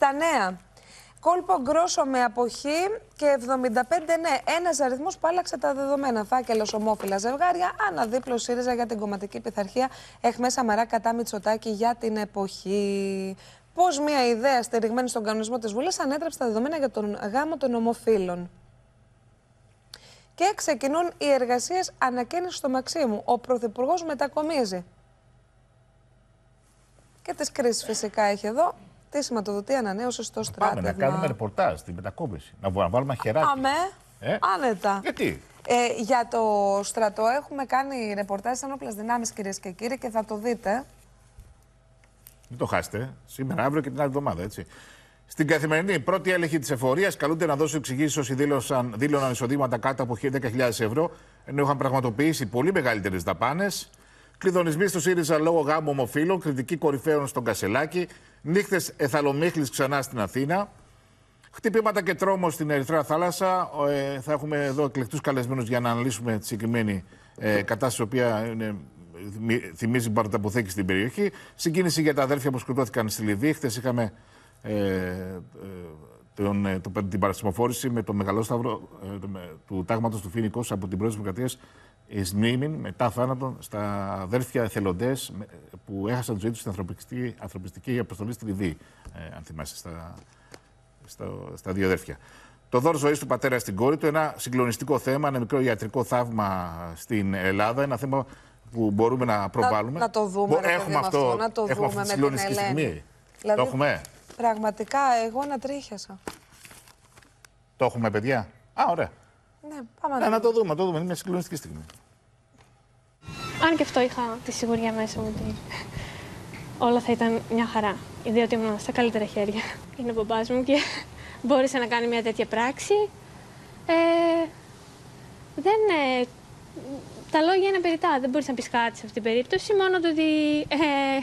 Στα νέα, κόλπο γκρόσο με αποχή και 75 ναι. Ένας αριθμός που άλλαξε τα δεδομένα. Φάκελος ομόφυλα ζευγάρια, αναδίπλο ΣΥΡΙΖΑ για την κομματική πειθαρχία. Εχμέ μαρά κατά Μητσοτάκη για την εποχή. Πώς μια ιδέα στηριγμένη στον κανονισμό της Βουλής ανέτρεψε τα δεδομένα για τον γάμο των ομοφύλων. Και ξεκινούν οι εργασίες ανακαίνιση στο Μαξίμου. Ο Πρωθυπουργός μετακομίζει. Και τις κρίσεις φυσικά έχει εδώ. Τι σηματοδοτεί ανανέωση στο στράτευμα. Πάμε να κάνουμε ρεπορτάζ, στην μετακόμιση. Να βάλουμε χεράκι. Πάμε. Ε? Άνετα. Γιατί. Ε, για το στρατό έχουμε κάνει ρεπορτάζ σαν όπλες δυνάμεις κυρίες και κύριοι και θα το δείτε. Μην το χάσετε. Σήμερα, αύριο και την άλλη εβδομάδα, έτσι. Στην καθημερινή πρώτη έλεγχη της εφορίας καλούνται να δώσουν εξηγήσεις όσοι δήλωσαν, δήλωναν εισοδήματα κάτω από 10.000 ευρώ, ενώ είχαν πραγματοποιήσει πολύ μεγαλύτερες δαπάνες. Κλειδονισμοί στο ΣΥΡΙΖΑ λόγω γάμου ομοφύλων, κριτική κορυφαίων στον Κασελάκη, νύχτες εθαλομίχλης ξανά στην Αθήνα. Χτυπήματα και τρόμο στην Ερυθρά Θάλασσα. Ε, θα έχουμε εδώ εκλεκτούς καλεσμένους για να αναλύσουμε τη συγκεκριμένη ε, κατάσταση, η οποία είναι, θυμίζει παραταποθέκη στην περιοχή. Συγκίνηση για τα αδέρφια που σκοτώθηκαν στη Λιβύη. Χθες είχαμε ε, ε τον, ε, το, την παρασημοφόρηση με το μεγαλόσταυρο ε, του τάγματος του Φίνικος από την πρόεδρο Δημοκρατία μνήμην μετά θάνατον στα αδέρφια εθελοντές που έχασαν τη ζωή τους στην ανθρωπιστική, ανθρωπιστική αποστολή στη Λιβύη. Ε, αν θυμάσαι, στα, στα δύο αδέρφια. Το δώρο ζωής του πατέρα στην κόρη του, ένα συγκλονιστικό θέμα, ένα μικρό ιατρικό θαύμα στην Ελλάδα, ένα θέμα που μπορούμε να προβάλλουμε. Να, το δούμε. Μπο, έχουμε αυτό, να το έχουμε δούμε αυτή με την Ελένη. Στιγμή. Δηλαδή, το έχουμε. Πραγματικά, εγώ να Το έχουμε, παιδιά. Α, ωραία πάμε να, ναι, το δούμε, το δούμε. Είναι μια συγκλονιστική στιγμή. Αν και αυτό είχα τη σιγουριά μέσα μου ότι όλα θα ήταν μια χαρά. ότι ήμουν στα καλύτερα χέρια. Είναι ο μπαμπάς μου και μπόρεσε να κάνει μια τέτοια πράξη. Ε, δεν, ε, τα λόγια είναι περιτά. Δεν μπορείς να πεις κάτι σε αυτή την περίπτωση. Μόνο το ότι. Ε,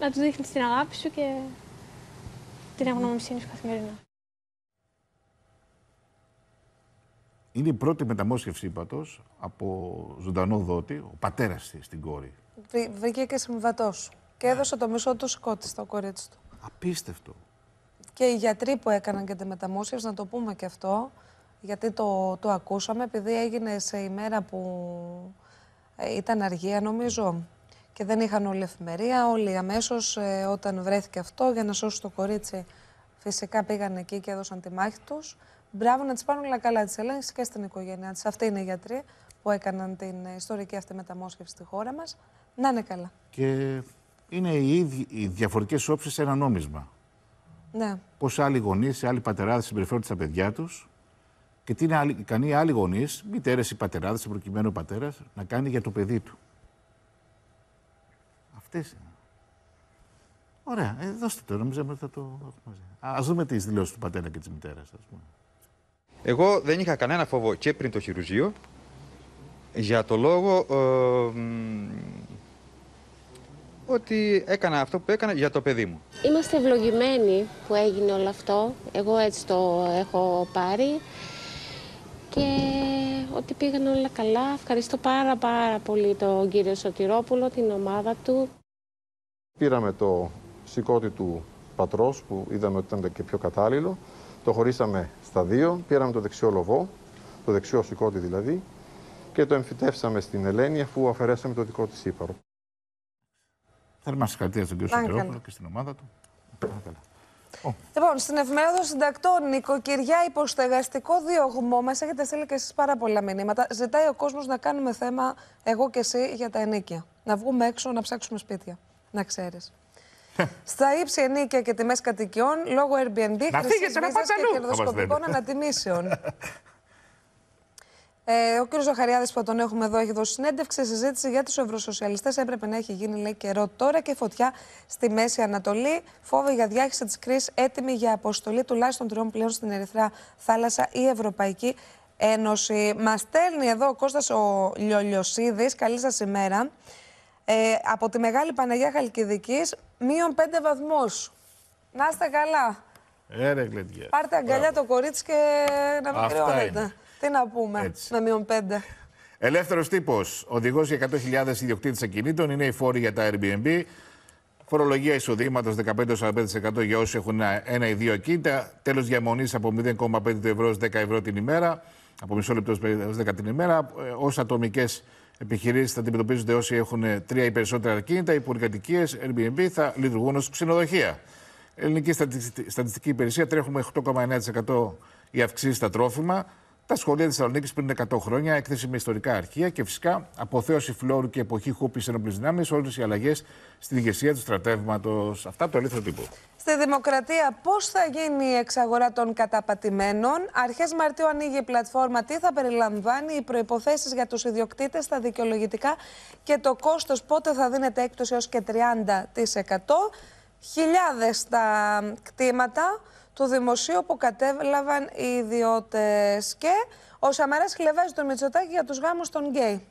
να του δείχνεις την αγάπη σου και την ευγνωμοσύνη σου καθημερινά. Είναι η πρώτη μεταμόσχευση ύπατος από ζωντανό δότη, ο πατέρας της στην κόρη. Βγήκε και συμβατός. Και έδωσε το μισό του σκότη στο κορίτσι του. Απίστευτο. Και οι γιατροί που έκαναν και τη μεταμόσχευση, να το πούμε και αυτό, γιατί το, το ακούσαμε, επειδή έγινε σε ημέρα που ε, ήταν αργία, νομίζω, και δεν είχαν όλη εφημερία. Όλοι αμέσως, ε, όταν βρέθηκε αυτό, για να σώσουν το κορίτσι, φυσικά πήγαν εκεί και έδωσαν τη μάχη τους. Μπράβο να τις πάρουν όλα καλά τη Ελένη και στην οικογένειά τη. Αυτή είναι οι γιατροί που έκαναν την ιστορική αυτή μεταμόσχευση στη χώρα μας. Να είναι καλά. Και είναι οι, ίδιοι, οι διαφορετικές όψεις σε ένα νόμισμα. Ναι. Πώς άλλοι γονείς, άλλοι πατεράδες συμπεριφέρονται στα παιδιά τους και τι είναι ικανοί άλλοι γονείς, μητέρες ή πατεράδες, σε προκειμένου ο πατέρας, να κάνει για το παιδί του. Αυτές είναι. Ωραία, ε, δώστε το, νομίζω ότι θα το Ας δούμε τις δηλώσεις του πατέρα και της μητέρας, ας πούμε. Εγώ δεν είχα κανένα φόβο και πριν το χειρουργείο, για το λόγο ε, ότι έκανα αυτό που έκανα για το παιδί μου. Είμαστε ευλογημένοι που έγινε όλο αυτό. Εγώ έτσι το έχω πάρει και ότι πήγαν όλα καλά. Ευχαριστώ πάρα πάρα πολύ τον κύριο Σωτηρόπουλο, την ομάδα του. Πήραμε το σηκώτη του πατρός που είδαμε ότι ήταν και πιο κατάλληλο. Το χωρίσαμε στα δύο, πήραμε το δεξιό λοβό, το δεξιό σηκώτη δηλαδή, και το εμφυτεύσαμε στην Ελένη αφού αφαιρέσαμε το δικό της ύπαρο. Θερμά συγχαρητήρια στον κύριο Σωτερόπουλο και στην ομάδα του. Oh. Λοιπόν, στην εφημερίδα των συντακτών, νοικοκυριά υποστεγαστικό διωγμό. Μας έχετε στείλει και εσείς πάρα πολλά μηνύματα. Ζητάει ο κόσμος να κάνουμε θέμα, εγώ και εσύ, για τα ενίκια. Να βγούμε έξω, να ψάξουμε σπίτια. Να ξέρεις. Στα ύψη ενίκια και τιμές κατοικιών λόγω Airbnb, χρησιμοποιείται και κερδοσκοπικών ανατιμήσεων. Ε, ο κ. Ζαχαριάδης που τον έχουμε εδώ έχει δώσει συνέντευξη. Συζήτηση για τους ευρωσοσιαλιστές έπρεπε να έχει γίνει λέει, καιρό τώρα και φωτιά στη Μέση Ανατολή. φόβο για διάχυση της κρίση έτοιμη για αποστολή τουλάχιστον τριών πλέον στην Ερυθρά Θάλασσα η Ευρωπαϊκή Ένωση. Μας στέλνει εδώ ο Κώστας ο Λιολιοσίδη. Καλή σας ημέρα. Ε, από τη Μεγάλη Παναγία Χαλκιδικής, Μείον πέντε βαθμούς. Να είστε καλά. Έρε, ε, γλεντιά. Πάρτε αγκαλιά το κορίτσι και να μην κρυώνετε. Τι να πούμε Έτσι. με μείον πέντε. Ελεύθερος τύπος. Οδηγός για 100.000 ιδιοκτήτες ακινήτων είναι η φόροι για τα Airbnb. Φορολογία εισοδήματος 15-45% για όσοι έχουν ένα ή δύο ακίνητα. Τέλος διαμονής από 0,5 ευρώ 10 ευρώ την ημέρα. Από μισό λεπτό 10 την ημέρα. Ε, Ως ατομικές επιχειρήσεις θα αντιμετωπίζονται όσοι έχουν ε, τρία ή περισσότερα ακίνητα, οι πολυκατοικίε, Airbnb θα λειτουργούν ως ξενοδοχεία. Ελληνική Στατιστική Υπηρεσία τρέχουμε 8,9% οι αυξήσει στα τρόφιμα. Τα σχολεία Θεσσαλονίκης πριν 100 χρόνια, έκθεση με ιστορικά αρχεία και φυσικά αποθέωση φλόρου και εποχή χούπης ενόπλε δυνάμεις, όλες οι αλλαγές στην ηγεσία του στρατεύματος. Αυτά από το αλήθεια τύπο. Στη Δημοκρατία, πώς θα γίνει η εξαγορά των καταπατημένων. Αρχές Μαρτίου ανοίγει η πλατφόρμα, τι θα περιλαμβάνει, οι προποθέσει για τους ιδιοκτήτες, τα δικαιολογητικά και το κόστος, πότε θα δίνεται έκπτωση έως και 30%. Χιλιάδες τα κτήματα του δημοσίου που κατέλαβαν οι ιδιώτες. Και ο σαμαράς χλεβάζει τον Μητσοτάκη για τους γάμους των γκέι.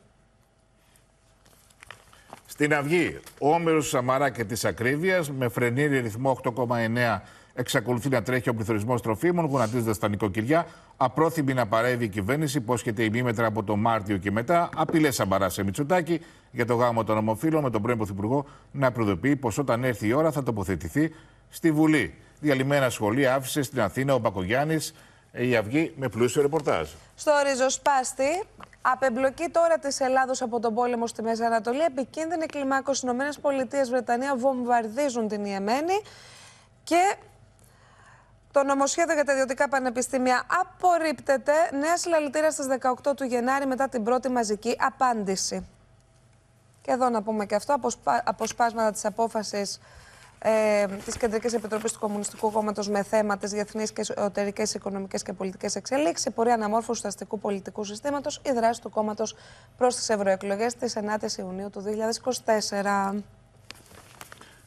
Στην Αυγή, ο Όμηρος Σαμαρά και της Ακρίβειας με φρενήρι ρυθμό 8,9 Εξακολουθεί να τρέχει ο πληθωρισμός τροφίμων, γονατίζοντας τα νοικοκυριά. Απρόθυμη να παρεύει η κυβέρνηση, υπόσχεται ημίμετρα από το Μάρτιο και μετά. Απειλέ Σαμαρά σε Μητσοτάκη για το γάμο των ομοφύλων, με τον πρώην Πρωθυπουργό να προειδοποιεί πως όταν έρθει η ώρα θα τοποθετηθεί στη Βουλή. Διαλυμένα σχολεία άφησε στην Αθήνα ο Μπακογιάννης η Αυγή με πλούσιο ρεπορτάζ. Στο ριζοσπάστη, απεμπλοκή τώρα της Ελλάδος από τον πόλεμο στη Μέση Ανατολή, επικίνδυνη κλιμάκωση ΗΠΑ Βρετανία βομβαρδίζουν την Ιεμένη και το νομοσχέδιο για τα ιδιωτικά πανεπιστήμια απορρίπτεται. Νέα συλλαλητήρα στις 18 του Γενάρη μετά την πρώτη μαζική απάντηση. Και εδώ να πούμε και αυτό, αποσπάσματα της απόφασης ε, της Κεντρικής Επιτροπής του Κομμουνιστικού Κόμματος με θέμα τις διεθνείς και εσωτερικές οικονομικές και πολιτικές εξελίξεις, η πορεία αναμόρφωσης του αστικού πολιτικού συστήματος, η δράση του κόμματος προς τις ευρωεκλογές της 9η Ιουνίου του 2024.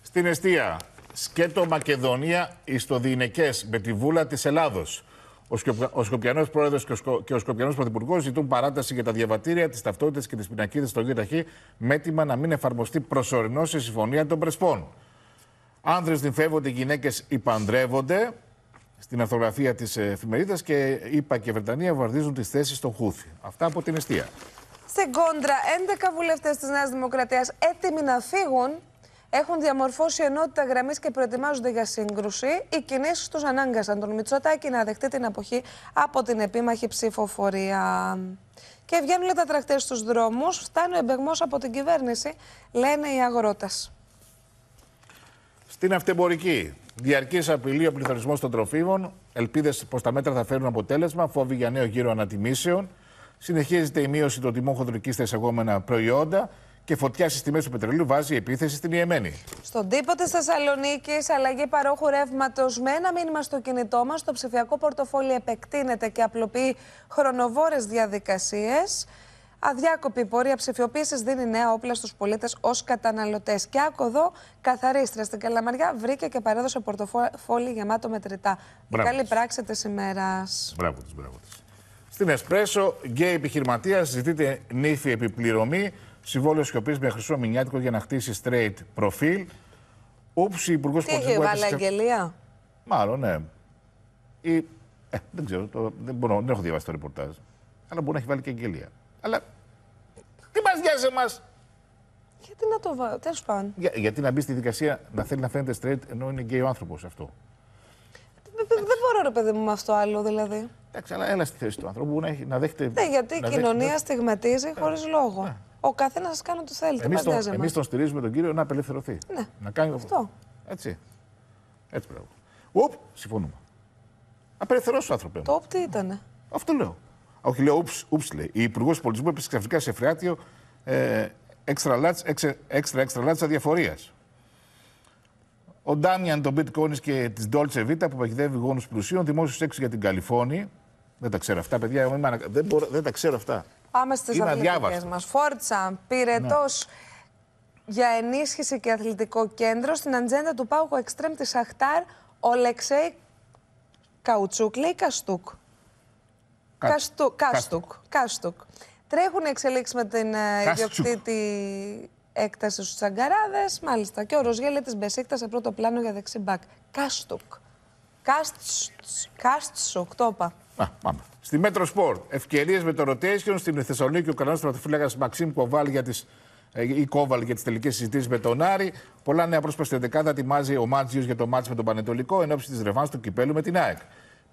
Στην αιστεία, σκέτο Μακεδονία Ιστοδινεκές με τη βούλα της Ελλάδος. Ο, Σκοπιανός πρόεδρος και ο, Σκοπιανός πρωθυπουργός ζητούν παράταση για τα διαβατήρια, τις ταυτότητες και τις πινακίδες στο ΓΙΤΑΧΗ, μέτοιμα να μην εφαρμοστεί προσωρινό η συμφωνία των Πρεσπών. Άνδρες νυφεύονται, γυναίκες υπαντρεύονται στην αρθογραφία της εφημερίδας και είπα και Βρετανία βαρδίζουν τις θέσεις των Χούθη. Αυτά από την αιστεία. Σε κόντρα, 11 βουλευτές της Νέας Δημοκρατίας έτοιμοι να φύγουν έχουν διαμορφώσει ενότητα γραμμής και προετοιμάζονται για σύγκρουση. Οι κινήσεις τους ανάγκασαν τον Μητσοτάκη να δεχτεί την αποχή από την επίμαχη ψηφοφορία. Και βγαίνουν τα τρακτέρ στους δρόμους, φτάνει ο εμπεγμός από την κυβέρνηση, λένε οι αγρότες. Την αυτεμπορική. Διαρκής απειλή ο πληθωρισμός των τροφίμων. Ελπίδες πως τα μέτρα θα φέρουν αποτέλεσμα. φόβη για νέο γύρο ανατιμήσεων. Συνεχίζεται η μείωση των τιμών χοντρικής στα εισαγόμενα προϊόντα και φωτιά στις τιμές του πετρελαίου βάζει επίθεση στην Ιεμένη. Στον τύπο της Θεσσαλονίκης, αλλαγή παρόχου ρεύματος με ένα μήνυμα στο κινητό μας, το ψηφιακό πορτοφόλι επεκτείνεται και απλοποιεί χρονοβόρες διαδικασίες. Αδιάκοπη πορεία ψηφιοποίησης δίνει νέα όπλα στους πολίτες ως καταναλωτές. Και άκου εδώ, καθαρίστρια στην Καλαμαριά βρήκε και παρέδωσε πορτοφόλι γεμάτο μετρητά. Μπράβο καλή πράξη της ημέρας. Μπράβο της, μπράβο της. Στην Εσπρέσο, γκέι επιχειρηματία ζητείται νύφη επιπληρωμή. Συμβόλαιος σιωπής με χρυσό μηνιάτικο για να χτίσει straight προφίλ. Ούψη, υπουργός Πολιτισμού. Τι βάλει αγγελία. Μάλλον, ναι. Η... Ε, δεν ξέρω, δεν, μπορώ, δεν έχω διαβάσει το ρεπορτάζ. Αλλά μπορεί να έχει βάλει και αγγελία. Αλλά τι μας νοιάζει εμάς. Γιατί να το βάλω, τέλος πάντων. Για, γιατί να μπει στη δικασία να θέλει να φαίνεται straight ενώ είναι γκέι ο άνθρωπος αυτό. Δεν μπορώ ρε παιδί μου με αυτό άλλο δηλαδή. Εντάξει, αλλά έλα στη θέση του ανθρώπου να, να δέχεται. Ναι, γιατί η κοινωνία δέχεται... στιγματίζει ε, λόγο. Ναι. Ο καθένας κάνει ό,τι θέλει. Εμείς τον, εμείς τον στηρίζουμε τον κύριο να απελευθερωθεί. Ναι. Να κάνει αυτό. Έτσι. Έτσι πρέπει. Ουπ, συμφωνούμε. Απελευθερώσει άνθρωπο. Το τι ήταν. Αυτό λέω. Όχι, λέω ούψ, ούψ λέει. Η Υπουργός Πολιτισμού έπεσε ξαφνικά σε φρεάτιο εξτρα έξτρα λάτ, αδιαφορίας. Ο Ντάμιαν των Bitcoin και της Dolce Vita που παγιδεύει γόνους πλουσίων, δημόσιος έξω για την Καλιφόρνη. Δεν τα ξέρω αυτά, παιδιά. Είμαι, δεν, μπορώ, δεν τα ξέρω αυτά. Πάμε στις αθλητικέ μας. Φόρτσα, πυρετό ναι. για ενίσχυση και αθλητικό κέντρο στην ατζέντα του Πάγου Εκστρέμ της Αχτάρ, ο Λεξέη Καουτσούκ, Καστούκ. Καστούκ. Καστούκ. Τρέχουν εξελίξει με την ε, ιδιοκτήτη έκταση στους Τσαγκαράδες. Μάλιστα. Και ο Ροζιέλε της Μπεσίκτα σε πρώτο πλάνο για δεξί μπακ. Κάστουκ. Κάστουκ. το είπα. Στη Μέτρο Σπορ, ευκαιρίε με το ρωτήσεων Στην Θεσσαλονίκη, ο κανένα Πρωτοφυλάκα Μαξίμ Κοβάλ για τις, ε, ή Κόβαλ για τις τελικές συζητήσεις με τον Άρη. Πολλά νέα πρόσωπα στην Δεκάδα ετοιμάζει ο Μάτζιος για το μάτζ με τον Πανετολικό εν ώψη της ρευάν του κυπέλου με την ΑΕΚ.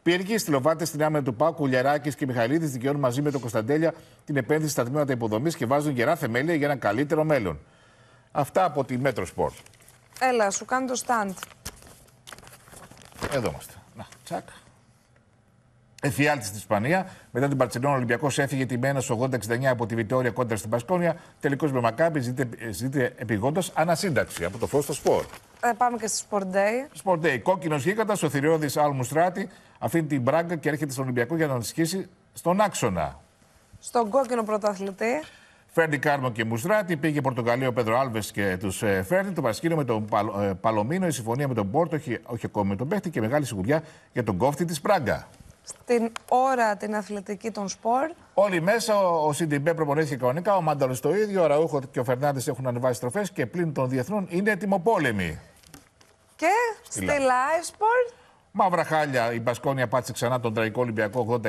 Πυργοί στυλοβάτες στην άμυνα του Πάκου, Λιαράκης και Μιχαηλίδης δικαιώνουν μαζί με τον Κωνσταντέλια την επένδυση στα τμήματα υποδομής και βάζουν γερά θεμέλια για ένα καλύτερο μέλλον. Αυτά από τη Μέτρο Σπορ. Έλα, σου κάνω το stand. Εδώ είμαστε. Να, τσακ εφιάλτη στην Ισπανία. Μετά την Παρσελόνα, ο Ολυμπιακός μένα τιμένο 80-69 από τη Βιτόρια κόντρα στην Πασκόνια. Τελικώ με Μακάμπι ζείτε, ζείτε επιγόντω ανασύνταξη από το φως στο σπορ. Ε, πάμε και στο Sport Day. Sport Day. Κόκκινος γίγαντα, ο Θηριώδης Αλμουστράτη αφήνει την Μπράγκα και έρχεται στον Ολυμπιακό για να ανησυχήσει στον άξονα. Στον κόκκινο πρωταθλητή. Φέρνει Κάρμο και Μουστράτη. Πήγε Πορτογαλία ο Πέδρο Άλβες και τους ε, φέρνει. Το παρασκήνιο με τον ε, Παλωμίνο, η συμφωνία με τον Πόρτο, όχι, όχι ακόμη με τον Πέχτη και μεγάλη σιγουριά για τον κόφτη της Πράγκα στην ώρα την αθλητική των σπορ. Όλοι μέσα, ο, Σιντιμπέ προπονήθηκε κανονικά, ο Μάνταλος το ίδιο, ο Ραούχο και ο Φερνάνδη έχουν ανεβάσει στροφέ και πλην των διεθνών είναι πόλεμοι. Και στη live sport. Μαύρα χάλια, η Μπασκόνια πάτησε ξανά τον τραγικό Ολυμπιακό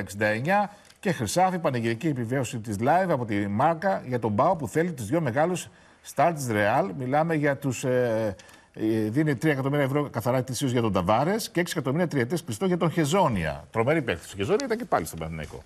και χρυσάφι πανηγυρική επιβίωση της live από τη Μάρκα για τον Μπάο που θέλει τους δύο μεγάλους στάρτ Ρεάλ. Μιλάμε για τους. Ε, ε, δίνει 3 εκατομμύρια ευρώ καθαρά ετησίως για τον Ταβάρες και 6 εκατομμύρια τριετέ πιστό για τον Χεζόνια. Τρομερή παίκτης Ο Χεζόνια ήταν και πάλι στον Παναθηναϊκό.